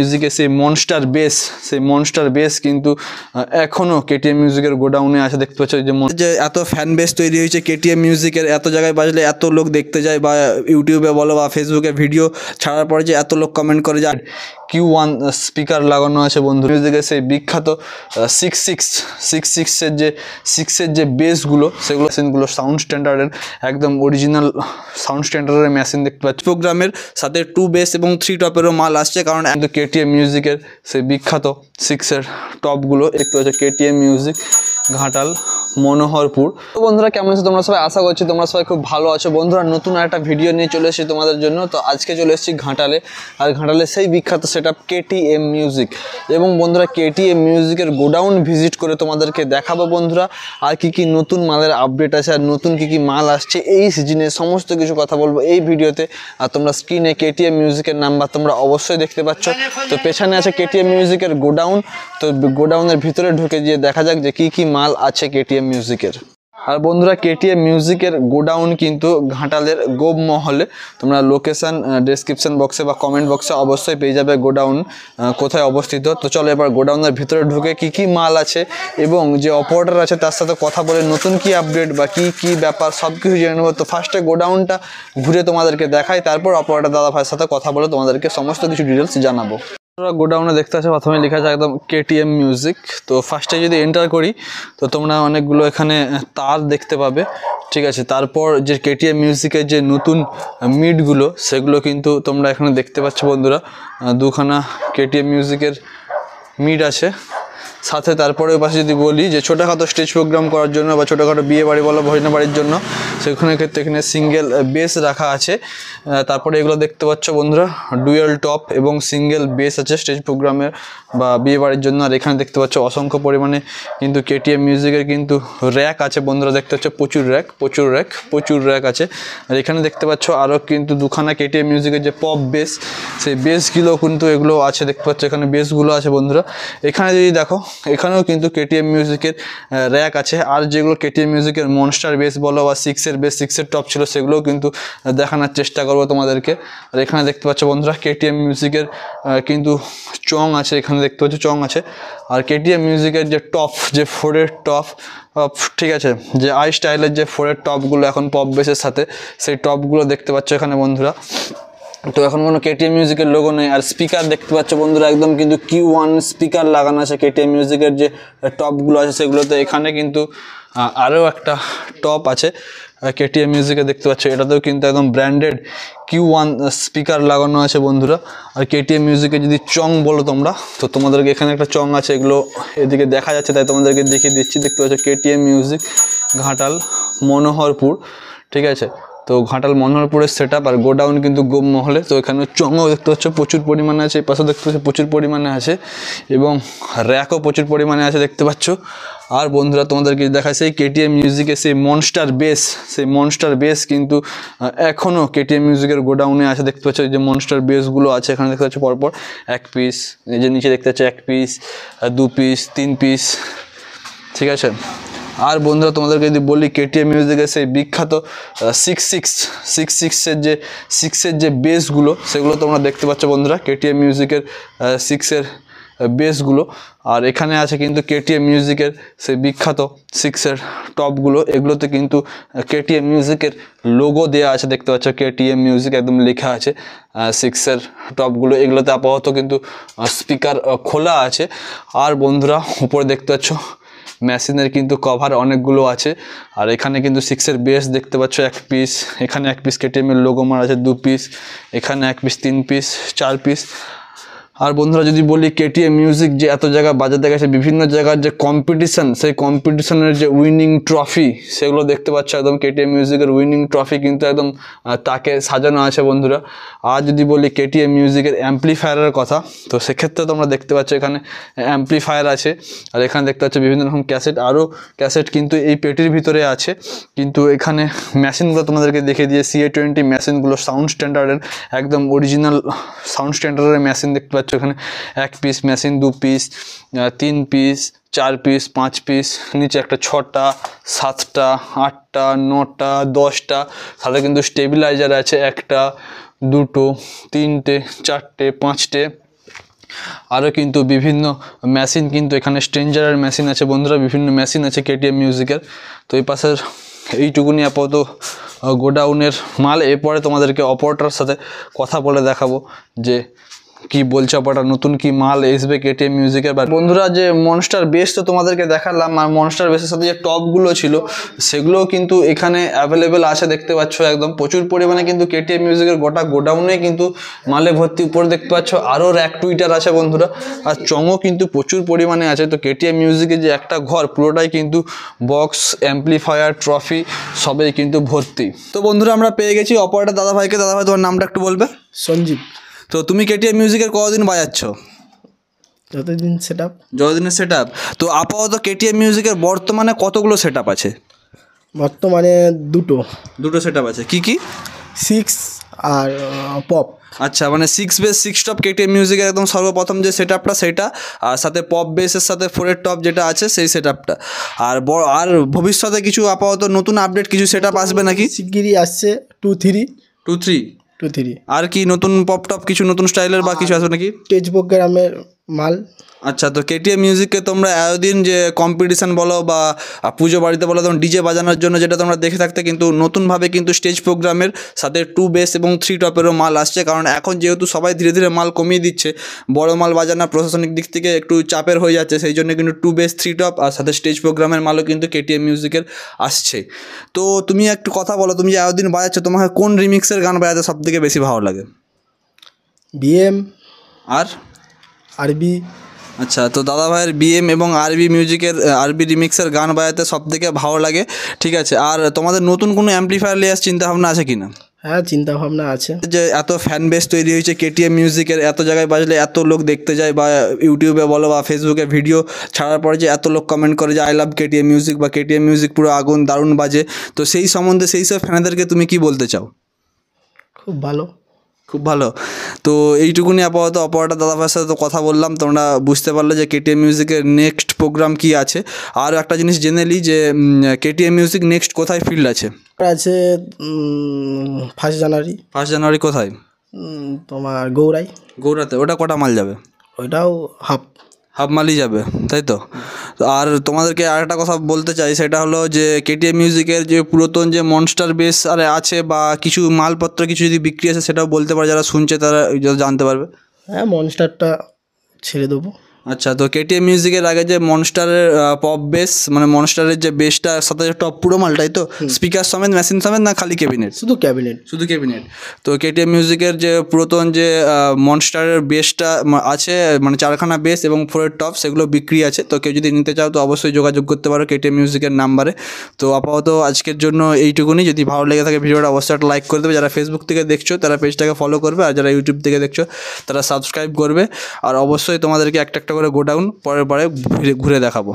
মিউজিকের সেই monster bass সেই মনস্টার বেস কিন্তু এখনও কেটিএম মিউজিকের গোডাউনে আছে দেখতে পাচ্ছ যে যে এত ফ্যান বেস তৈরি হয়েছে কেটিএম মিউজিকের এত জায়গায় বাজলে এত লোক দেখতে যায় বা ইউটিউবে বলো বা ফেসবুকে ভিডিও ছাড়ার পরে যে এত লোক কমেন্ট করে যায় কিউ ওয়ান স্পিকার লাগানো আছে বন্ধু মিউজিকের সেই বিখ্যাত সিক্স সিক্স সিক্স সিক্সের যে সিক্সের যে বেসগুলো সেগুলো মেশিনগুলো সাউন্ড স্ট্যান্ডার্ডের একদম অরিজিনাল সাউন্ড স্ট্যান্ডার্ডের মেশিন দেখতে পাচ্ছি প্রোগ্রামের সাথে টু বেস এবং থ্রি টপেরও মাল আসছে কারণ কেটিএম মিউজিকের সেই বিখ্যাত সিক্সের টপগুলো একটু আছে কেটিএম মিউজিক ঘাটাল মনোহরপুর তো বন্ধুরা কেমন আছো তোমরা সবাই আশা করছি তোমরা সবাই খুব ভালো আছো বন্ধুরা নতুন একটা ভিডিও নিয়ে চলে এসেছি তোমাদের জন্য তো আজকে চলে এসেছি ঘাটালে আর ঘাটালে সেই বিখ্যাত সেট আপ কেটিএম মিউজিক এবং বন্ধুরা কেটিএম মিউজিকের গোডাউন ভিজিট করে তোমাদেরকে দেখাবো বন্ধুরা আর কি কি নতুন মালের আপডেট আছে আর নতুন কি কি মাল আসছে এই সিজনে সমস্ত কিছু কথা বলবো এই ভিডিওতে আর তোমরা স্ক্রিনে কেটিএম মিউজিকের নাম্বার তোমরা অবশ্যই দেখতে পাচ্ছ তো পেছনে আছে কেটিএম মিউজিকের গোডাউন তো গোডাউনের ভিতরে ঢুকে গিয়ে দেখা যাক যে কি কি মাল আছে কেটিএম মিউজিকের আর বন্ধুরা কেটিএম মিউজিকের গোডাউন কিন্তু ঘাটালের গোব মহলে তোমরা লোকেশান ডিসক্রিপশান বক্সে বা কমেন্ট বক্সে অবশ্যই পেয়ে যাবে গোডাউন কোথায় অবস্থিত তো চলো এবার গোডাউনের ভিতরে ঢুকে কি কি মাল আছে এবং যে অপারেটার আছে তার সাথে কথা বলে নতুন কি আপডেট বা কি কি ব্যাপার সব কিছু জেনে নেবো তো ফার্স্টে গোডাউনটা ঘুরে তোমাদেরকে দেখাই তারপর অপারেটার দাদা ভাইয়ের সাথে কথা বলে তোমাদেরকে সমস্ত কিছু ডিটেলস জানাবো গোডাউনে দেখতে আছে প্রথমে লেখা আছে একদম কেটিএম মিউজিক তো ফার্স্টে যদি এন্টার করি তো তোমরা অনেকগুলো এখানে তার দেখতে পাবে ঠিক আছে তারপর যে কেটিএম মিউজিকের যে নতুন মিটগুলো সেগুলো কিন্তু তোমরা এখানে দেখতে পাচ্ছ বন্ধুরা দুখানা কেটিএম মিউজিকের মিট আছে সাথে তারপরে পাশে যদি বলি যে ছোটোখাটো স্টেজ প্রোগ্রাম করার জন্য বা ছোটোখাটো বিয়ে বাড়ি বলো ভজন বাড়ির জন্য সেখানে ক্ষেত্রে এখানে সিঙ্গেল বেস রাখা আছে তারপরে এগুলো দেখতে পাচ্ছ বন্ধুরা ডুয়েল টপ এবং সিঙ্গেল বেস আছে স্টেজ প্রোগ্রামের বা বিয়ে বাড়ির জন্য আর এখানে দেখতে পাচ্ছ অসংখ্য পরিমাণে কিন্তু কেটিএম মিউজিকের কিন্তু র্যাক আছে বন্ধুরা দেখতে পাচ্ছ প্রচুর র্যাক প্রচুর র্যাক প্রচুর র্যাক আছে আর এখানে দেখতে পাচ্ছ আরও কিন্তু দুখানা কেটিএম মিউজিকের যে পপ বেস সেই বেসগুলো কিন্তু এগুলো আছে দেখতে পাচ্ছ এখানে বেসগুলো আছে বন্ধুরা এখানে যদি দেখো এখানেও কিন্তু কেটিএম মিউজিকের র্যাক আছে আর যেগুলো কেটিএম মিউজিকের মনস্টার বেস বলো বা সিক্সের বেস সিক্সের টপ ছিল সেগুলোও কিন্তু দেখানোর চেষ্টা করবো তোমাদেরকে আর এখানে দেখতে পাচ্ছ বন্ধুরা কেটিএম মিউজিকের কিন্তু চং আছে এখানে দেখতে পাচ্ছ চং আছে আর কেটিএম মিউজিকের যে টপ যে ফোরের টপ ঠিক আছে যে আই স্টাইলের যে ফোরের টপগুলো এখন পপ বেসের সাথে সেই টপগুলো দেখতে পাচ্ছ এখানে বন্ধুরা তো এখন কোনো কেটিএম মিউজিকের লোগো নেই আর স্পিকার দেখতে পাচ্ছ বন্ধুরা একদম কিন্তু কিউ ওয়ান স্পিকার লাগানো আছে কেটিএম মিউজিকের যে টপগুলো আছে সেগুলোতে এখানে কিন্তু আরও একটা টপ আছে কেটিএম মিউজিকে দেখতে পাচ্ছ এটাতেও কিন্তু একদম ব্র্যান্ডেড কিউ ওয়ান স্পিকার লাগানো আছে বন্ধুরা আর কেটিএম মিউজিকে যদি চং বলো তোমরা তো তোমাদেরকে এখানে একটা চং আছে এগুলো এদিকে দেখা যাচ্ছে তাই তোমাদেরকে দেখিয়ে দিচ্ছি দেখতে পাচ্ছ কেটিএম মিউজিক ঘাটাল মনোহরপুর ঠিক আছে তো ঘাটাল মনোহরপুরের সেট আর গোডাউন কিন্তু গোম মহলে তো এখানে চঙ্গও দেখতে পাচ্ছ প্রচুর পরিমাণে আছে এই পাশে দেখতে পাচ্ছ প্রচুর পরিমাণে আছে এবং র্যাকও প্রচুর পরিমাণে আছে দেখতে পাচ্ছ আর বন্ধুরা তোমাদেরকে দেখা সেই কেটিএম মিউজিকের সেই মনস্টার বেস সেই মনস্টার বেস কিন্তু এখনও কেটিএম মিউজিকের গোডাউনে আছে দেখতে পাচ্ছ যে মনস্টার বেসগুলো আছে এখানে দেখতে পাচ্ছ পরপর এক পিস এই যে নিচে দেখতে পাচ্ছ এক পিস দু পিস তিন পিস ঠিক আছে আর বন্ধুরা তোমাদেরকে যদি বলি কেটিএম মিউজিকের সেই বিখ্যাত সিক্স সিক্স সিক্স সিক্সের যে সিক্সের যে বেসগুলো সেগুলো তোমরা দেখতে পাচ্ছ বন্ধুরা কেটিএম মিউজিকের সিক্সের বেসগুলো আর এখানে আছে কিন্তু কেটিএম মিউজিকের সেই বিখ্যাত সিক্সের টপগুলো এগুলোতে কিন্তু কেটিএম মিউজিকের লোগো দেওয়া আছে দেখতে পাচ্ছ কেটিএম মিউজিক একদম লেখা আছে সিক্সের টপগুলো এগুলোতে আপাতত কিন্তু স্পিকার খোলা আছে আর বন্ধুরা উপরে দেখতে পাচ্ছ মেশিনের কিন্তু কভার অনেকগুলো আছে আর এখানে কিন্তু সিক্সের বেস দেখতে পাচ্ছ এক পিস এখানে এক পিস কেটিএমের লোগো মারা আছে দু পিস এখানে এক পিস তিন পিস চার পিস আর বন্ধুরা যদি বলি কেটিএম মিউজিক যে এত জায়গা বাজাতে গেছে বিভিন্ন জায়গার যে কম্পিটিশান সেই কম্পিটিশানের যে উইনিং ট্রফি সেগুলো দেখতে পাচ্ছ একদম কেটিএম মিউজিকের উইনিং ট্রফি কিন্তু একদম তাকে সাজানো আছে বন্ধুরা আর যদি বলি কেটিএম মিউজিকের অ্যাম্পলিফায়ারের কথা তো সেক্ষেত্রে তোমরা দেখতে পাচ্ছ এখানে অ্যাম্পলিফায়ার আছে আর এখানে দেখতে পাচ্ছ বিভিন্ন রকম ক্যাসেট আরও ক্যাসেট কিন্তু এই পেটির ভিতরে আছে কিন্তু এখানে মেশিনগুলো তোমাদেরকে দেখে দিয়ে সিএ টোয়েন্টি মেশিনগুলো সাউন্ড স্ট্যান্ডার্ডের একদম অরিজিনাল সাউন্ড স্ট্যান্ডার্ডের মেশিন দেখতে পাচ্ছ যাচ্ছে ওখানে এক পিস মেশিন দু পিস তিন পিস চার পিস পাঁচ পিস নিচে একটা ছটা সাতটা আটটা নটা দশটা সাথে কিন্তু স্টেবিলাইজার আছে একটা দুটো তিনটে চারটে পাঁচটে আরও কিন্তু বিভিন্ন মেশিন কিন্তু এখানে স্ট্রেঞ্জারের মেশিন আছে বন্ধুরা বিভিন্ন মেশিন আছে কেটিএম মিউজিকের তো এই পাশের এইটুকুনি আপাতত গোডাউনের মাল এরপরে তোমাদেরকে অপারেটার সাথে কথা বলে দেখাবো যে কি বলছে অপাটা নতুন কি মাল এসবে কেটিএম মিউজিকের বন্ধুরা যে মনস্টার বেস তো তোমাদেরকে দেখালাম আর মনস্টার বেসের সাথে যে টপগুলো ছিল সেগুলোও কিন্তু এখানে অ্যাভেলেবেল আছে দেখতে পাচ্ছ একদম প্রচুর পরিমাণে কিন্তু কেটিএম মিউজিকের গোটা গোডাউনে কিন্তু মালে ভর্তি উপরে দেখতে পাচ্ছ আরও র্যাক টুইটার আছে বন্ধুরা আর চঙও কিন্তু প্রচুর পরিমাণে আছে তো কেটিএম মিউজিকের যে একটা ঘর পুরোটাই কিন্তু বক্স অ্যাম্পলিফায়ার ট্রফি সবই কিন্তু ভর্তি তো বন্ধুরা আমরা পেয়ে গেছি অপারেটার দাদাভাইকে দাদাভাই তোমার নামটা একটু বলবে সঞ্জীব তো তুমি কেটিএম মিউজিকের কতদিন বাজাচ্ছ যতদিন সেট আপ যতদিনের সেট আপ তো আপাতত কেটিএম মিউজিকের বর্তমানে কতগুলো সেট আপ আছে বর্তমানে দুটো দুটো সেট আপ আছে কী কী সিক্স আর পপ আচ্ছা মানে six bass six top KTM মিউজিকের একদম সর্বপ্রথম যে সেট আপটা সেটা আর সাথে পপ বেসের সাথে ফোরের টপ যেটা আছে সেই সেট আপটা আর আর ভবিষ্যতে কিছু আপাতত নতুন আপডেট কিছু সেট আপ আসবে নাকি শিগগিরই আসছে two three two three two three আর কি নতুন পপ টপ কিছু নতুন স্টাইলের বা কিছু আছে নাকি তেজপুর গ্রামের মাল আচ্ছা তো কেটিএম মিউজিককে তোমরা এতদিন যে কম্পিটিশান বলো বা পুজো বাড়িতে বলো তখন ডিজে বাজানোর জন্য যেটা তোমরা দেখে থাকতে কিন্তু নতুনভাবে কিন্তু স্টেজ প্রোগ্রামের সাথে টু বেস এবং থ্রি টপেরও মাল আসছে কারণ এখন যেহেতু সবাই ধীরে ধীরে মাল কমিয়ে দিচ্ছে বড় মাল বাজানো প্রশাসনিক দিক থেকে একটু চাপের হয়ে যাচ্ছে সেই জন্য কিন্তু টু বেস থ্রি টপ আর সাথে স্টেজ প্রোগ্রামের মালও কিন্তু কেটিএম মিউজিকের আসছে তো তুমি একটু কথা বলো তুমি যে এতদিন বাজাচ্ছ তোমাকে কোন রিমিক্সের গান বাজাতে সবথেকে বেশি ভালো লাগে বিএম আর আরবি আচ্ছা তো দাদা ভাইয়ের বিএম এবং আরবি মিউজিকের আরবি রিমিক্সের গান বাজাতে সব থেকে ভালো লাগে ঠিক আছে আর তোমাদের নতুন কোনো অ্যাম্পলিফায়ার লেয়ার চিন্তাভাবনা আছে কি না হ্যাঁ চিন্তা ভাবনা আছে যে এত ফ্যান বেস তৈরি হয়েছে কেটিএম মিউজিকের এত জায়গায় বাজলে এত লোক দেখতে যায় বা ইউটিউবে বলো বা ফেসবুকে ভিডিও ছাড়ার পরে যে এত লোক কমেন্ট করে যে আই লাভ কেটিএম মিউজিক বা কেটিএম মিউজিক পুরো আগুন দারুণ বাজে তো সেই সম্বন্ধে সেই সব ফ্যানেদেরকে তুমি কি বলতে চাও খুব ভালো খুব ভালো তো এইটুকুনি আপাতত অপারেটার ভাইয়ের সাথে তো কথা বললাম তোমরা বুঝতে পারলে যে কেটিএম মিউজিকের নেক্সট প্রোগ্রাম কি আছে আর একটা জিনিস জেনে নিই যে কেটিএম মিউজিক নেক্সট কোথায় ফিল্ড আছে আছে ফার্স্ট জানুয়ারি ফার্স্ট জানুয়ারি কোথায় তোমার গৌরাই গৌরাতে ওটা কটা মাল যাবে ওইটাও হাফ হাফ মালই যাবে তাই তো আর তোমাদেরকে আর একটা কথা বলতে চাই সেটা হলো যে কেটিএম মিউজিকের যে পুরাতন যে মনস্টার বেস আর আছে বা কিছু মালপত্র কিছু যদি বিক্রি আছে সেটাও বলতে পারে যারা শুনছে তারা জানতে পারবে হ্যাঁ মনস্টারটা ছেড়ে দেবো আচ্ছা তো কেটিএম মিউজিকের আগে যে মনস্টারের পপ বেস মানে মনস্টারের যে বেসটা সাথে টপ পুরো মালটাই তো স্পিকার সমেত মেশিন সমেত না খালি ক্যাবিনেট শুধু ক্যাবিনেট শুধু ক্যাবিনেট তো কেটিএম মিউজিকের যে পুরাতন যে মনস্টারের বেসটা আছে মানে চারখানা বেস এবং ফোরের টপ সেগুলো বিক্রি আছে তো কেউ যদি নিতে চাও তো অবশ্যই যোগাযোগ করতে পারো কেটিএম মিউজিকের নাম্বারে তো আপাতত আজকের জন্য এইটুকুনি যদি ভালো লেগে থাকে ভিডিওটা অবশ্যই একটা লাইক করে দেবে যারা ফেসবুক থেকে দেখছো তারা পেজটাকে ফলো করবে আর যারা ইউটিউব থেকে দেখছো তারা সাবস্ক্রাইব করবে আর অবশ্যই তোমাদেরকে একটা একটা করে গোডাউন পরের পরে ঘুরে দেখাবো